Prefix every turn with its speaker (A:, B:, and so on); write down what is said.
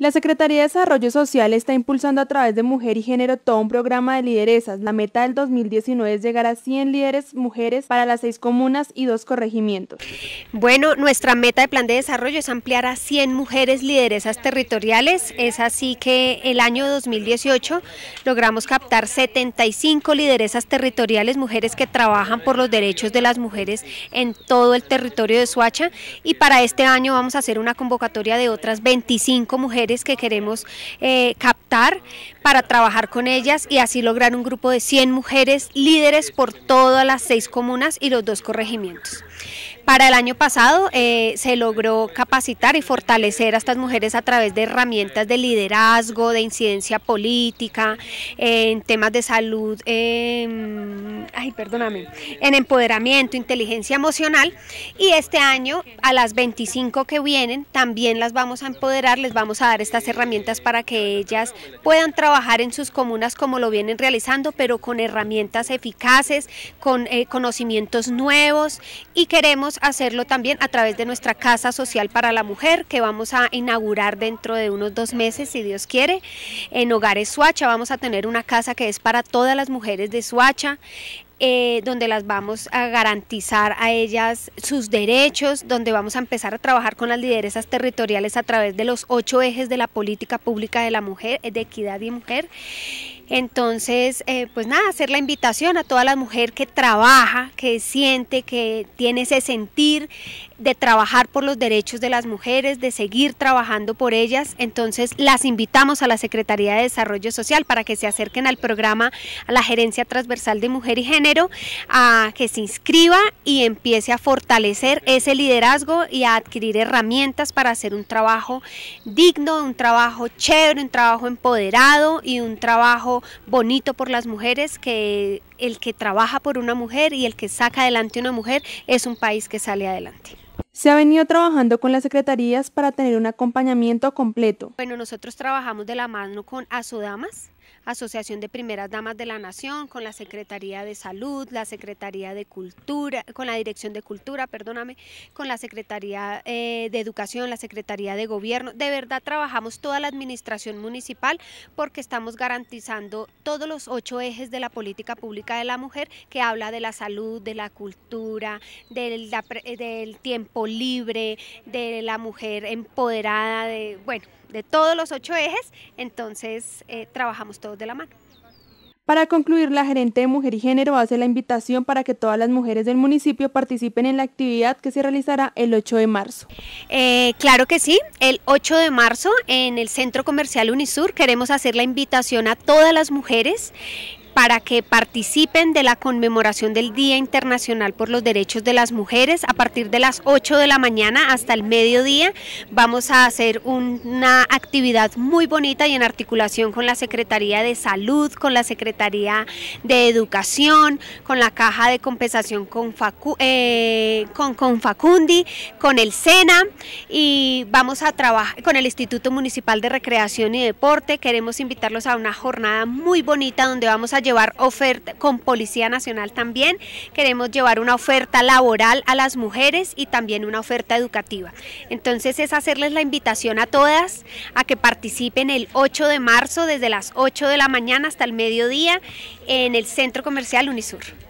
A: La Secretaría de Desarrollo Social está impulsando a través de Mujer y Género todo un programa de lideresas. La meta del 2019 es llegar a 100 líderes mujeres para las seis comunas y dos corregimientos.
B: Bueno, nuestra meta de plan de desarrollo es ampliar a 100 mujeres lideresas territoriales. Es así que el año 2018 logramos captar 75 lideresas territoriales, mujeres que trabajan por los derechos de las mujeres en todo el territorio de Suacha. Y para este año vamos a hacer una convocatoria de otras 25 mujeres que queremos eh, captar para trabajar con ellas y así lograr un grupo de 100 mujeres líderes por todas las seis comunas y los dos corregimientos. Para el año pasado eh, se logró capacitar y fortalecer a estas mujeres a través de herramientas de liderazgo, de incidencia política, en temas de salud, em, ay, perdóname, en empoderamiento, inteligencia emocional. Y este año, a las 25 que vienen, también las vamos a empoderar, les vamos a dar estas herramientas para que ellas puedan trabajar en sus comunas como lo vienen realizando, pero con herramientas eficaces, con eh, conocimientos nuevos y queremos hacerlo también a través de nuestra Casa Social para la Mujer, que vamos a inaugurar dentro de unos dos meses, si Dios quiere. En Hogares Suacha vamos a tener una casa que es para todas las mujeres de Suacha. Eh, donde las vamos a garantizar a ellas sus derechos, donde vamos a empezar a trabajar con las lideresas territoriales a través de los ocho ejes de la política pública de la mujer, eh, de equidad y mujer. Entonces, eh, pues nada, hacer la invitación a toda la mujer que trabaja, que siente, que tiene ese sentir, de trabajar por los derechos de las mujeres, de seguir trabajando por ellas. Entonces las invitamos a la Secretaría de Desarrollo Social para que se acerquen al programa, a la Gerencia Transversal de Mujer y Género, a que se inscriba y empiece a fortalecer ese liderazgo y a adquirir herramientas para hacer un trabajo digno, un trabajo chévere, un trabajo empoderado y un trabajo bonito por las mujeres que el que trabaja por una mujer y el que saca adelante una mujer es un país que sale adelante.
A: Se ha venido trabajando con las secretarías para tener un acompañamiento completo.
B: Bueno, nosotros trabajamos de la mano con Asodamas, Asociación de Primeras Damas de la Nación, con la Secretaría de Salud, la Secretaría de Cultura, con la Dirección de Cultura, perdóname, con la Secretaría eh, de Educación, la Secretaría de Gobierno. De verdad trabajamos toda la administración municipal porque estamos garantizando todos los ocho ejes de la política pública de la mujer que habla de la salud, de la cultura, del, tiempo libre, de la mujer empoderada, de, bueno, de todos los ocho ejes. Entonces eh, trabajamos de la mano.
A: Para concluir, la gerente de Mujer y Género hace la invitación para que todas las mujeres del municipio participen en la actividad
B: que se realizará el 8 de marzo. Eh, claro que sí, el 8 de marzo en el Centro Comercial Unisur queremos hacer la invitación a todas las mujeres para que participen de la conmemoración del Día Internacional por los Derechos de las Mujeres. A partir de las 8 de la mañana hasta el mediodía vamos a hacer una actividad muy bonita y en articulación con la Secretaría de Salud, con la Secretaría de Educación, con la Caja de Compensación con, eh, con, con Facundi, con el SENA y vamos a trabajar con el Instituto Municipal de Recreación y Deporte. Queremos invitarlos a una jornada muy bonita donde vamos a llevar oferta con Policía Nacional también, queremos llevar una oferta laboral a las mujeres y también una oferta educativa. Entonces es hacerles la invitación a todas a que participen el 8 de marzo desde las 8 de la mañana hasta el mediodía en el Centro Comercial Unisur.